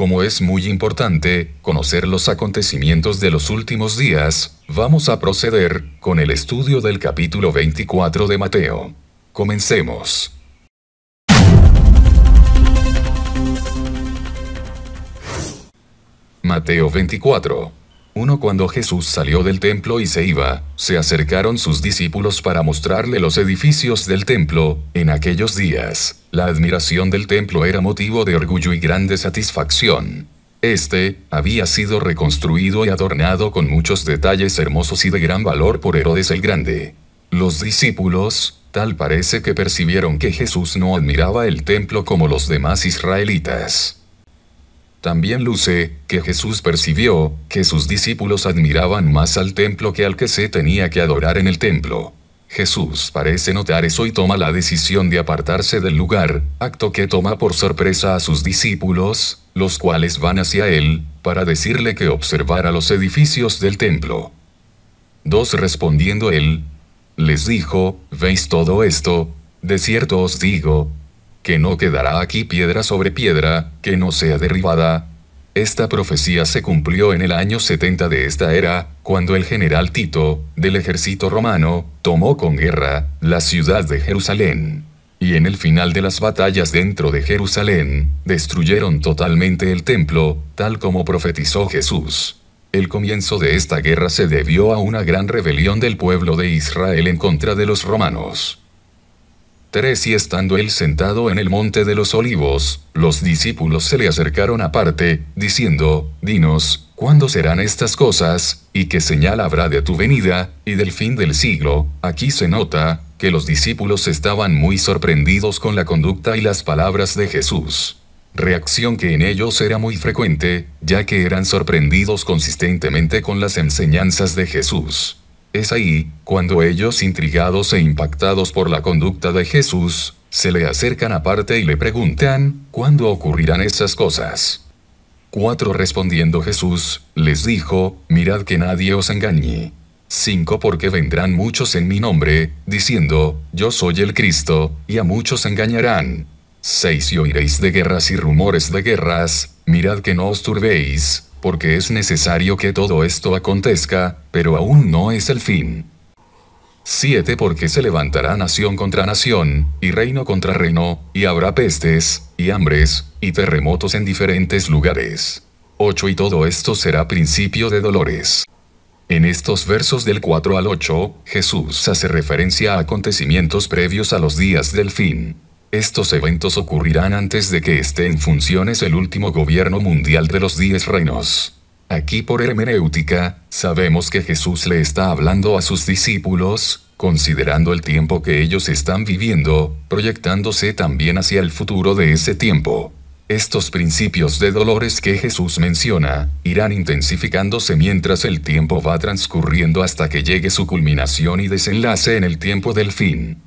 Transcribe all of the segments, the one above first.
Como es muy importante conocer los acontecimientos de los últimos días, vamos a proceder con el estudio del capítulo 24 de Mateo. Comencemos. Mateo 24 1. Cuando Jesús salió del templo y se iba, se acercaron sus discípulos para mostrarle los edificios del templo, en aquellos días. La admiración del templo era motivo de orgullo y grande satisfacción. Este, había sido reconstruido y adornado con muchos detalles hermosos y de gran valor por Herodes el Grande. Los discípulos, tal parece que percibieron que Jesús no admiraba el templo como los demás israelitas. También luce, que Jesús percibió, que sus discípulos admiraban más al templo que al que se tenía que adorar en el templo. Jesús parece notar eso y toma la decisión de apartarse del lugar, acto que toma por sorpresa a sus discípulos, los cuales van hacia él, para decirle que observara los edificios del templo. 2. Respondiendo él, les dijo, ¿veis todo esto? De cierto os digo, que no quedará aquí piedra sobre piedra, que no sea derribada. Esta profecía se cumplió en el año 70 de esta era, cuando el general Tito, del ejército romano, tomó con guerra la ciudad de Jerusalén. Y en el final de las batallas dentro de Jerusalén, destruyeron totalmente el templo, tal como profetizó Jesús. El comienzo de esta guerra se debió a una gran rebelión del pueblo de Israel en contra de los romanos. 3. Y estando él sentado en el monte de los olivos, los discípulos se le acercaron aparte, diciendo, Dinos, ¿cuándo serán estas cosas? ¿Y qué señal habrá de tu venida, y del fin del siglo? Aquí se nota, que los discípulos estaban muy sorprendidos con la conducta y las palabras de Jesús. Reacción que en ellos era muy frecuente, ya que eran sorprendidos consistentemente con las enseñanzas de Jesús. Es ahí, cuando ellos intrigados e impactados por la conducta de Jesús, se le acercan aparte y le preguntan, ¿cuándo ocurrirán esas cosas? 4. Respondiendo Jesús, les dijo, mirad que nadie os engañe. 5. Porque vendrán muchos en mi nombre, diciendo, yo soy el Cristo, y a muchos engañarán. Seis Y oiréis de guerras y rumores de guerras, mirad que no os turbéis, porque es necesario que todo esto acontezca, pero aún no es el fin. 7. Porque se levantará nación contra nación, y reino contra reino, y habrá pestes, y hambres, y terremotos en diferentes lugares. 8. Y todo esto será principio de dolores. En estos versos del 4 al 8, Jesús hace referencia a acontecimientos previos a los días del fin. Estos eventos ocurrirán antes de que esté en funciones el último gobierno mundial de los diez reinos. Aquí por hermenéutica, sabemos que Jesús le está hablando a sus discípulos, considerando el tiempo que ellos están viviendo, proyectándose también hacia el futuro de ese tiempo. Estos principios de dolores que Jesús menciona, irán intensificándose mientras el tiempo va transcurriendo hasta que llegue su culminación y desenlace en el tiempo del fin.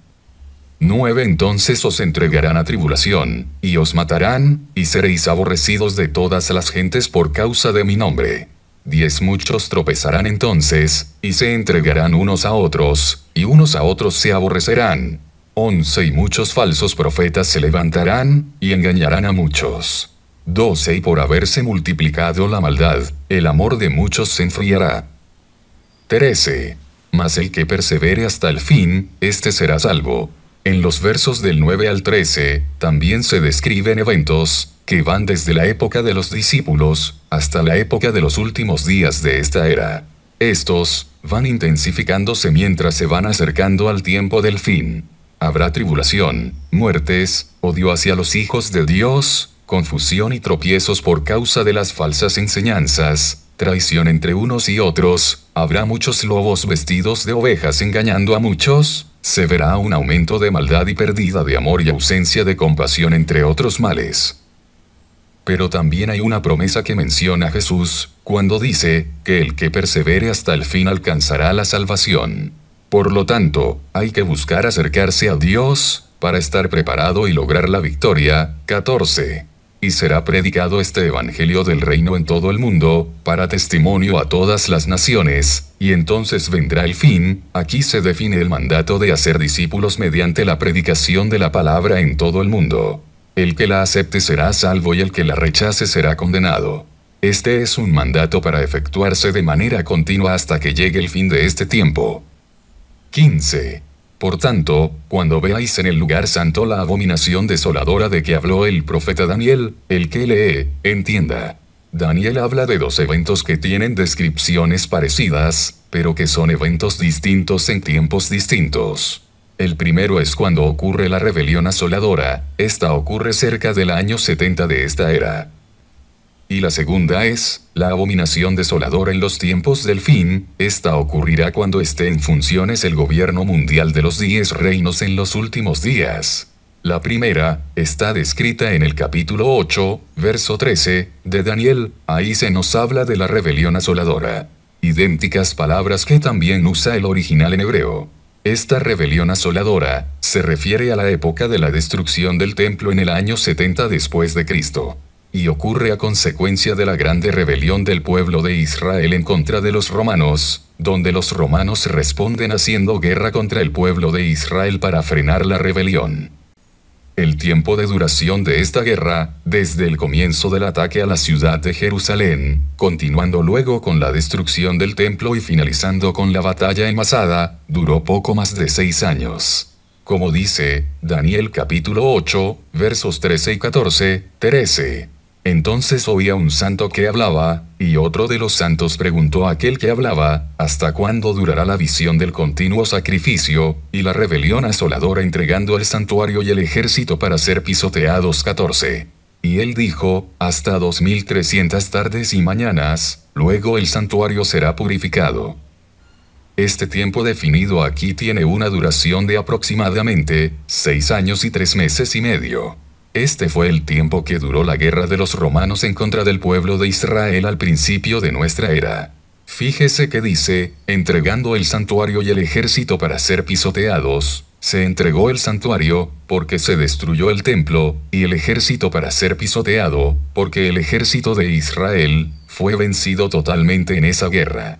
9 Entonces os entregarán a tribulación, y os matarán, y seréis aborrecidos de todas las gentes por causa de mi nombre. 10 Muchos tropezarán entonces, y se entregarán unos a otros, y unos a otros se aborrecerán. 11 Y muchos falsos profetas se levantarán, y engañarán a muchos. 12 Y por haberse multiplicado la maldad, el amor de muchos se enfriará. 13. Mas el que persevere hasta el fin, éste será salvo. En los versos del 9 al 13 también se describen eventos que van desde la época de los discípulos hasta la época de los últimos días de esta era. Estos van intensificándose mientras se van acercando al tiempo del fin. Habrá tribulación, muertes, odio hacia los hijos de Dios, confusión y tropiezos por causa de las falsas enseñanzas, traición entre unos y otros, habrá muchos lobos vestidos de ovejas engañando a muchos, se verá un aumento de maldad y pérdida de amor y ausencia de compasión entre otros males. Pero también hay una promesa que menciona Jesús, cuando dice, que el que persevere hasta el fin alcanzará la salvación. Por lo tanto, hay que buscar acercarse a Dios, para estar preparado y lograr la victoria. 14 y será predicado este Evangelio del reino en todo el mundo, para testimonio a todas las naciones, y entonces vendrá el fin, aquí se define el mandato de hacer discípulos mediante la predicación de la palabra en todo el mundo. El que la acepte será salvo y el que la rechace será condenado. Este es un mandato para efectuarse de manera continua hasta que llegue el fin de este tiempo. 15. Por tanto, cuando veáis en el lugar santo la abominación desoladora de que habló el profeta Daniel, el que lee, entienda. Daniel habla de dos eventos que tienen descripciones parecidas, pero que son eventos distintos en tiempos distintos. El primero es cuando ocurre la rebelión asoladora, esta ocurre cerca del año 70 de esta era. Y la segunda es, la abominación desoladora en los tiempos del fin, esta ocurrirá cuando esté en funciones el gobierno mundial de los diez reinos en los últimos días. La primera, está descrita en el capítulo 8, verso 13, de Daniel, ahí se nos habla de la rebelión asoladora. Idénticas palabras que también usa el original en hebreo. Esta rebelión asoladora, se refiere a la época de la destrucción del templo en el año 70 después de Cristo y ocurre a consecuencia de la grande rebelión del pueblo de Israel en contra de los romanos, donde los romanos responden haciendo guerra contra el pueblo de Israel para frenar la rebelión. El tiempo de duración de esta guerra, desde el comienzo del ataque a la ciudad de Jerusalén, continuando luego con la destrucción del templo y finalizando con la batalla en Masada, duró poco más de seis años. Como dice Daniel capítulo 8, versos 13 y 14, 13. Entonces oía un santo que hablaba, y otro de los santos preguntó a aquel que hablaba, ¿hasta cuándo durará la visión del continuo sacrificio, y la rebelión asoladora entregando el santuario y el ejército para ser pisoteados 14? Y él dijo, hasta 2300 tardes y mañanas, luego el santuario será purificado. Este tiempo definido aquí tiene una duración de aproximadamente, 6 años y 3 meses y medio. Este fue el tiempo que duró la guerra de los romanos en contra del pueblo de Israel al principio de nuestra era. Fíjese que dice, entregando el santuario y el ejército para ser pisoteados, se entregó el santuario, porque se destruyó el templo, y el ejército para ser pisoteado, porque el ejército de Israel fue vencido totalmente en esa guerra.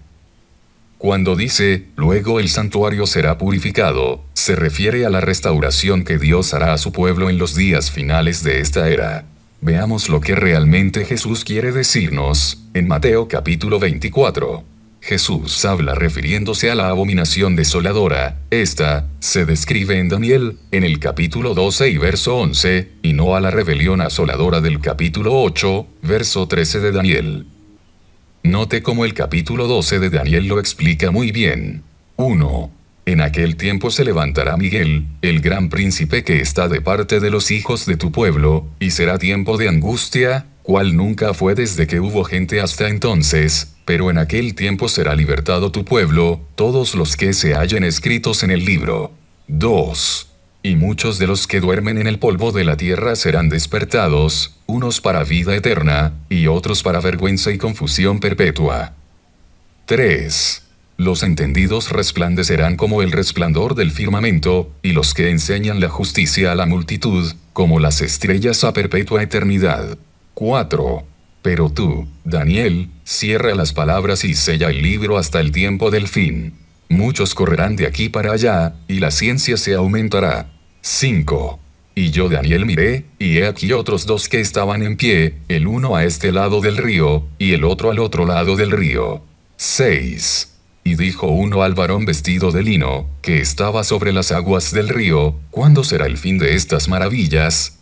Cuando dice, luego el santuario será purificado, se refiere a la restauración que Dios hará a su pueblo en los días finales de esta era. Veamos lo que realmente Jesús quiere decirnos en Mateo capítulo 24. Jesús habla refiriéndose a la abominación desoladora. Esta se describe en Daniel, en el capítulo 12 y verso 11, y no a la rebelión asoladora del capítulo 8, verso 13 de Daniel. Note como el capítulo 12 de Daniel lo explica muy bien. 1. En aquel tiempo se levantará Miguel, el gran príncipe que está de parte de los hijos de tu pueblo, y será tiempo de angustia, cual nunca fue desde que hubo gente hasta entonces, pero en aquel tiempo será libertado tu pueblo, todos los que se hallen escritos en el libro. 2 y muchos de los que duermen en el polvo de la tierra serán despertados, unos para vida eterna, y otros para vergüenza y confusión perpetua. 3. Los entendidos resplandecerán como el resplandor del firmamento, y los que enseñan la justicia a la multitud, como las estrellas a perpetua eternidad. 4. Pero tú, Daniel, cierra las palabras y sella el libro hasta el tiempo del fin. Muchos correrán de aquí para allá, y la ciencia se aumentará. 5. Y yo Daniel miré, y he aquí otros dos que estaban en pie, el uno a este lado del río, y el otro al otro lado del río. 6. Y dijo uno al varón vestido de lino, que estaba sobre las aguas del río, ¿cuándo será el fin de estas maravillas?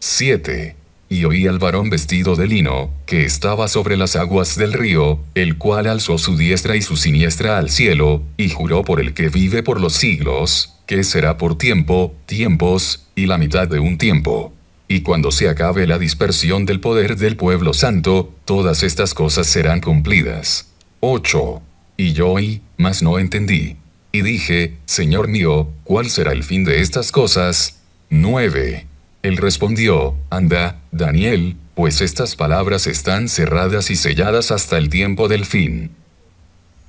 7 y oí al varón vestido de lino, que estaba sobre las aguas del río, el cual alzó su diestra y su siniestra al cielo, y juró por el que vive por los siglos, que será por tiempo, tiempos, y la mitad de un tiempo. Y cuando se acabe la dispersión del poder del pueblo santo, todas estas cosas serán cumplidas. 8. Y yo oí, mas no entendí. Y dije, Señor mío, ¿cuál será el fin de estas cosas? 9. Él respondió, Anda, Daniel, pues estas palabras están cerradas y selladas hasta el tiempo del fin.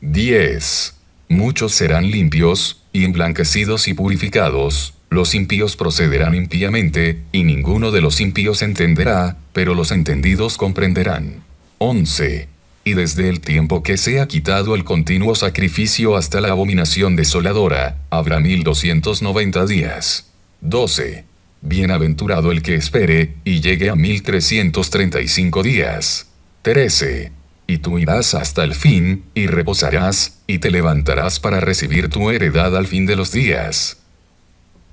10. Muchos serán limpios, y emblanquecidos y purificados, los impíos procederán impíamente, y ninguno de los impíos entenderá, pero los entendidos comprenderán. 11. Y desde el tiempo que sea quitado el continuo sacrificio hasta la abominación desoladora, habrá 1290 días. 12. Bienaventurado el que espere y llegue a 1335 días. 13. Y tú irás hasta el fin, y reposarás, y te levantarás para recibir tu heredad al fin de los días.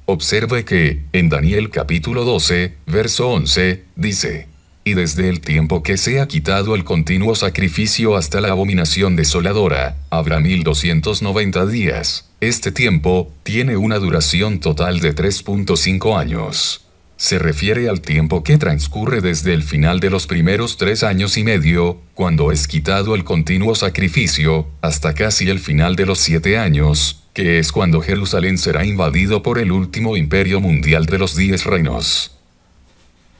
Observe que, en Daniel capítulo 12, verso 11, dice, y desde el tiempo que se ha quitado el continuo sacrificio hasta la abominación desoladora, habrá 1290 días. Este tiempo tiene una duración total de 3.5 años. Se refiere al tiempo que transcurre desde el final de los primeros tres años y medio, cuando es quitado el continuo sacrificio, hasta casi el final de los siete años, que es cuando Jerusalén será invadido por el último imperio mundial de los diez reinos.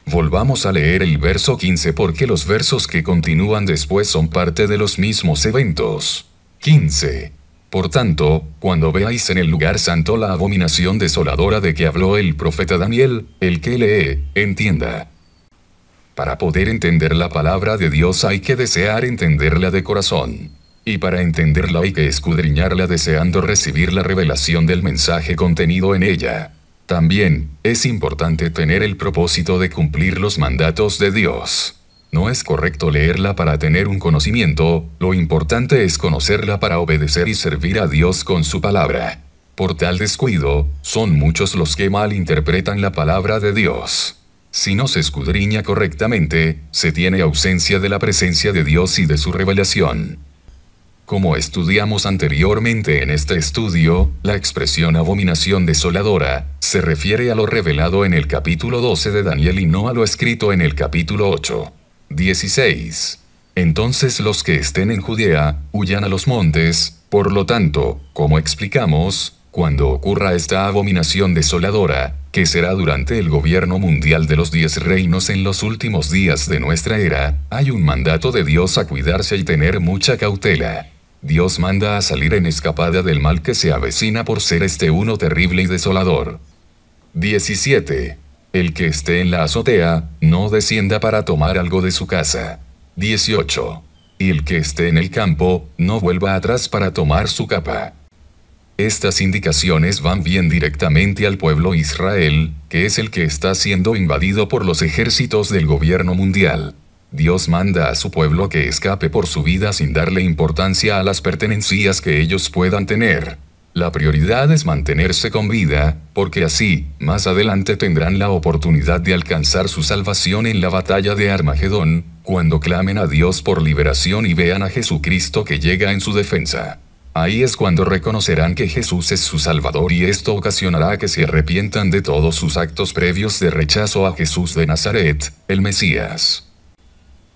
Volvamos a leer el verso 15 porque los versos que continúan después son parte de los mismos eventos. 15. Por tanto, cuando veáis en el lugar santo la abominación desoladora de que habló el profeta Daniel, el que lee, entienda. Para poder entender la palabra de Dios hay que desear entenderla de corazón. Y para entenderla hay que escudriñarla deseando recibir la revelación del mensaje contenido en ella. También, es importante tener el propósito de cumplir los mandatos de Dios. No es correcto leerla para tener un conocimiento, lo importante es conocerla para obedecer y servir a Dios con su palabra. Por tal descuido, son muchos los que malinterpretan la palabra de Dios. Si no se escudriña correctamente, se tiene ausencia de la presencia de Dios y de su revelación. Como estudiamos anteriormente en este estudio, la expresión abominación desoladora se refiere a lo revelado en el capítulo 12 de Daniel y no a lo escrito en el capítulo 8. 16. Entonces los que estén en Judea, huyan a los montes, por lo tanto, como explicamos, cuando ocurra esta abominación desoladora, que será durante el gobierno mundial de los diez reinos en los últimos días de nuestra era, hay un mandato de Dios a cuidarse y tener mucha cautela. Dios manda a salir en escapada del mal que se avecina por ser este uno terrible y desolador. 17. El que esté en la azotea, no descienda para tomar algo de su casa. 18. Y el que esté en el campo, no vuelva atrás para tomar su capa. Estas indicaciones van bien directamente al pueblo Israel, que es el que está siendo invadido por los ejércitos del gobierno mundial. Dios manda a su pueblo que escape por su vida sin darle importancia a las pertenencias que ellos puedan tener. La prioridad es mantenerse con vida, porque así, más adelante tendrán la oportunidad de alcanzar su salvación en la batalla de Armagedón, cuando clamen a Dios por liberación y vean a Jesucristo que llega en su defensa. Ahí es cuando reconocerán que Jesús es su Salvador y esto ocasionará que se arrepientan de todos sus actos previos de rechazo a Jesús de Nazaret, el Mesías.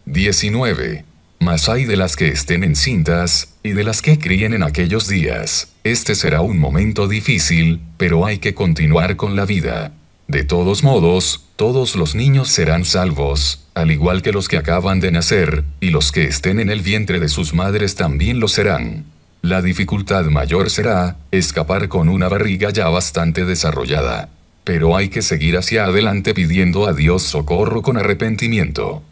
19. Mas hay de las que estén encintas, y de las que críen en aquellos días. Este será un momento difícil, pero hay que continuar con la vida. De todos modos, todos los niños serán salvos, al igual que los que acaban de nacer, y los que estén en el vientre de sus madres también lo serán. La dificultad mayor será escapar con una barriga ya bastante desarrollada. Pero hay que seguir hacia adelante pidiendo a Dios socorro con arrepentimiento.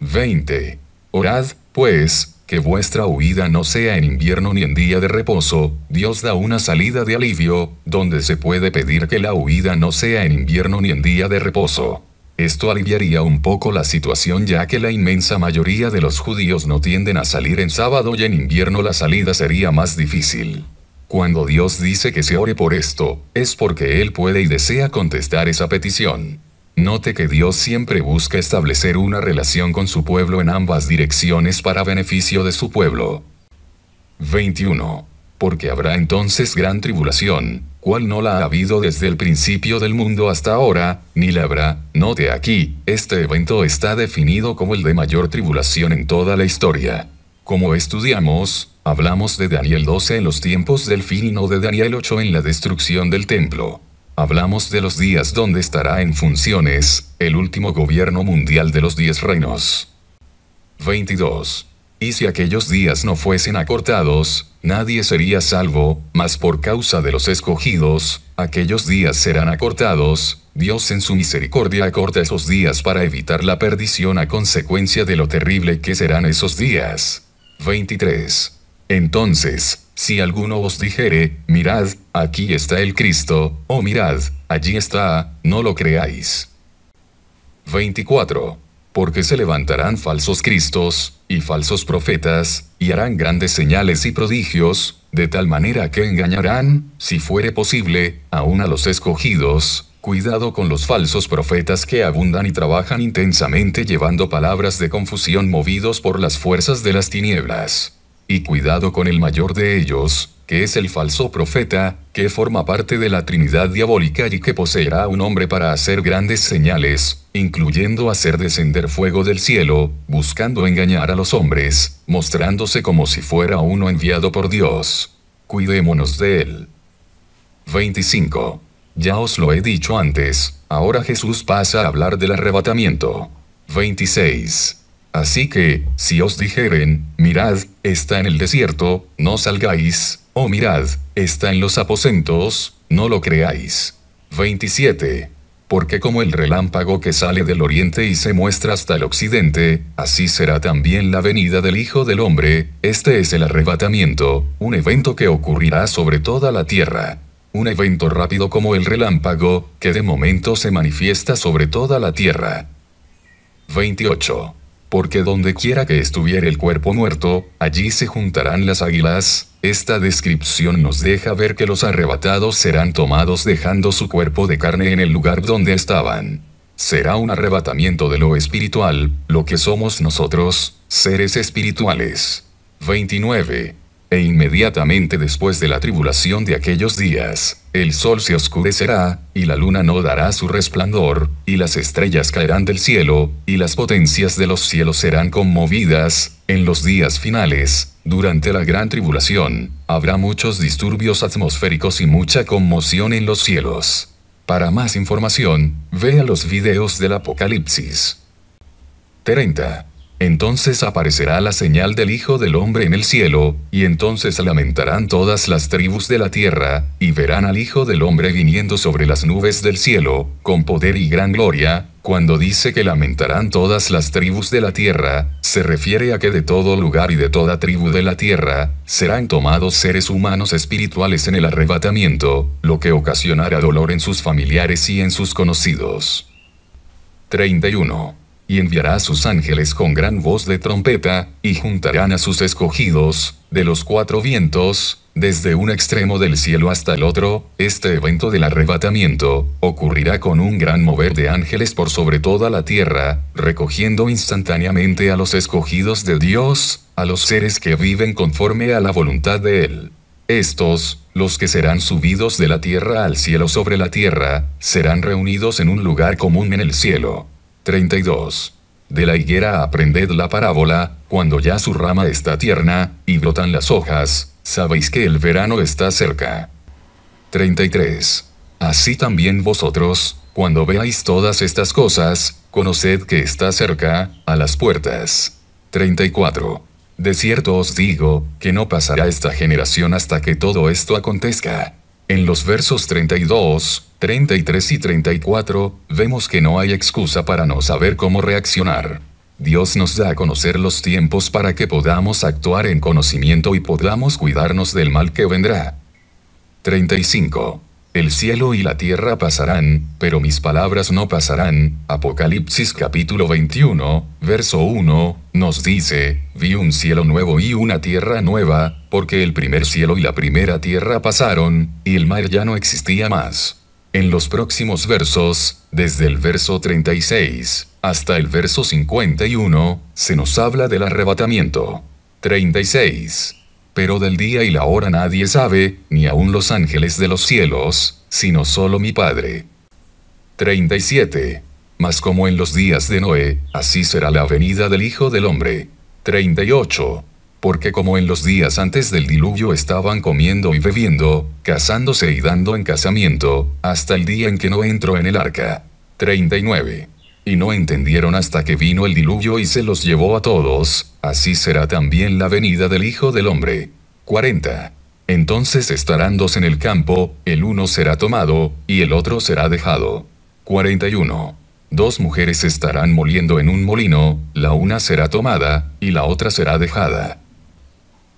20. Orad, pues, que vuestra huida no sea en invierno ni en día de reposo, Dios da una salida de alivio, donde se puede pedir que la huida no sea en invierno ni en día de reposo. Esto aliviaría un poco la situación ya que la inmensa mayoría de los judíos no tienden a salir en sábado y en invierno la salida sería más difícil. Cuando Dios dice que se ore por esto, es porque Él puede y desea contestar esa petición. Note que Dios siempre busca establecer una relación con su pueblo en ambas direcciones para beneficio de su pueblo. 21. Porque habrá entonces gran tribulación, cual no la ha habido desde el principio del mundo hasta ahora, ni la habrá. Note aquí, este evento está definido como el de mayor tribulación en toda la historia. Como estudiamos, hablamos de Daniel 12 en los tiempos del fin no de Daniel 8 en la destrucción del templo. Hablamos de los días donde estará en funciones el último gobierno mundial de los diez reinos. 22 y si aquellos días no fuesen acortados, nadie sería salvo, mas por causa de los escogidos, aquellos días serán acortados, Dios en su misericordia acorta esos días para evitar la perdición a consecuencia de lo terrible que serán esos días. 23. Entonces, si alguno os dijere, mirad, aquí está el Cristo, o mirad, allí está, no lo creáis. 24 porque se levantarán falsos cristos y falsos profetas, y harán grandes señales y prodigios, de tal manera que engañarán, si fuere posible, aún a los escogidos. Cuidado con los falsos profetas que abundan y trabajan intensamente llevando palabras de confusión movidos por las fuerzas de las tinieblas. Y cuidado con el mayor de ellos, que es el falso profeta, que forma parte de la Trinidad diabólica y que poseerá a un hombre para hacer grandes señales, incluyendo hacer descender fuego del cielo, buscando engañar a los hombres, mostrándose como si fuera uno enviado por Dios. Cuidémonos de él. 25. Ya os lo he dicho antes, ahora Jesús pasa a hablar del arrebatamiento. 26. Así que, si os dijeren, mirad, está en el desierto, no salgáis, Oh mirad, está en los aposentos, no lo creáis. 27. Porque como el relámpago que sale del oriente y se muestra hasta el occidente, así será también la venida del Hijo del Hombre, este es el arrebatamiento, un evento que ocurrirá sobre toda la tierra. Un evento rápido como el relámpago, que de momento se manifiesta sobre toda la tierra. 28 porque donde quiera que estuviera el cuerpo muerto, allí se juntarán las águilas. Esta descripción nos deja ver que los arrebatados serán tomados dejando su cuerpo de carne en el lugar donde estaban. Será un arrebatamiento de lo espiritual, lo que somos nosotros, seres espirituales. 29 e inmediatamente después de la tribulación de aquellos días, el sol se oscurecerá, y la luna no dará su resplandor, y las estrellas caerán del cielo, y las potencias de los cielos serán conmovidas, en los días finales, durante la gran tribulación, habrá muchos disturbios atmosféricos y mucha conmoción en los cielos. Para más información, vea los videos del Apocalipsis. 30. Entonces aparecerá la señal del Hijo del Hombre en el cielo, y entonces lamentarán todas las tribus de la tierra, y verán al Hijo del Hombre viniendo sobre las nubes del cielo, con poder y gran gloria, cuando dice que lamentarán todas las tribus de la tierra, se refiere a que de todo lugar y de toda tribu de la tierra, serán tomados seres humanos espirituales en el arrebatamiento, lo que ocasionará dolor en sus familiares y en sus conocidos. 31 y enviará a sus ángeles con gran voz de trompeta, y juntarán a sus escogidos, de los cuatro vientos, desde un extremo del cielo hasta el otro, este evento del arrebatamiento, ocurrirá con un gran mover de ángeles por sobre toda la tierra, recogiendo instantáneamente a los escogidos de Dios, a los seres que viven conforme a la voluntad de Él. Estos, los que serán subidos de la tierra al cielo sobre la tierra, serán reunidos en un lugar común en el cielo. 32. De la higuera aprended la parábola, cuando ya su rama está tierna, y brotan las hojas, sabéis que el verano está cerca. 33. Así también vosotros, cuando veáis todas estas cosas, conoced que está cerca, a las puertas. 34. De cierto os digo, que no pasará esta generación hasta que todo esto acontezca. En los versos 32, 33 y 34, vemos que no hay excusa para no saber cómo reaccionar. Dios nos da a conocer los tiempos para que podamos actuar en conocimiento y podamos cuidarnos del mal que vendrá. 35. El cielo y la tierra pasarán, pero mis palabras no pasarán. Apocalipsis capítulo 21, verso 1, nos dice, vi un cielo nuevo y una tierra nueva, porque el primer cielo y la primera tierra pasaron, y el mar ya no existía más. En los próximos versos, desde el verso 36 hasta el verso 51, se nos habla del arrebatamiento. 36 pero del día y la hora nadie sabe, ni aun los ángeles de los cielos, sino solo mi Padre. 37. Mas como en los días de Noé, así será la venida del Hijo del Hombre. 38. Porque como en los días antes del diluvio estaban comiendo y bebiendo, casándose y dando en casamiento, hasta el día en que no entró en el arca. 39 y no entendieron hasta que vino el diluvio y se los llevó a todos, así será también la venida del Hijo del Hombre. 40. Entonces estarán dos en el campo, el uno será tomado, y el otro será dejado. 41. Dos mujeres estarán moliendo en un molino, la una será tomada, y la otra será dejada.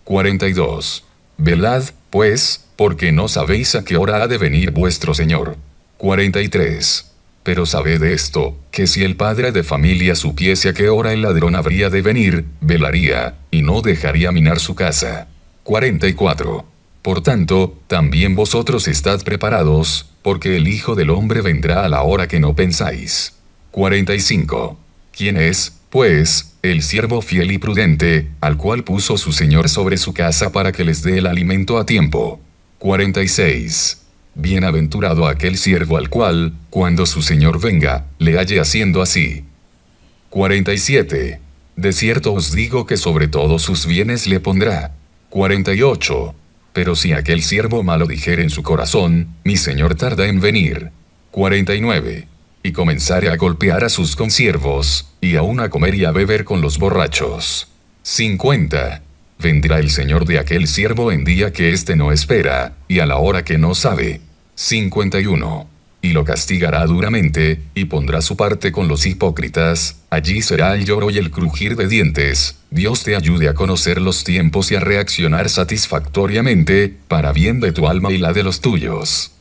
42. Velad, pues, porque no sabéis a qué hora ha de venir vuestro Señor. 43. Pero sabed esto, que si el padre de familia supiese a qué hora el ladrón habría de venir, velaría, y no dejaría minar su casa. 44. Por tanto, también vosotros estad preparados, porque el Hijo del Hombre vendrá a la hora que no pensáis. 45. ¿Quién es, pues, el siervo fiel y prudente, al cual puso su Señor sobre su casa para que les dé el alimento a tiempo? 46. Bienaventurado aquel siervo al cual, cuando su Señor venga, le halle haciendo así. 47. De cierto os digo que sobre todos sus bienes le pondrá. 48. Pero si aquel siervo malo dijere en su corazón, mi Señor tarda en venir. 49. Y comenzare a golpear a sus consiervos, y aún a comer y a beber con los borrachos. 50. Vendrá el Señor de aquel siervo en día que éste no espera, y a la hora que no sabe, 51. Y lo castigará duramente, y pondrá su parte con los hipócritas, allí será el lloro y el crujir de dientes. Dios te ayude a conocer los tiempos y a reaccionar satisfactoriamente, para bien de tu alma y la de los tuyos.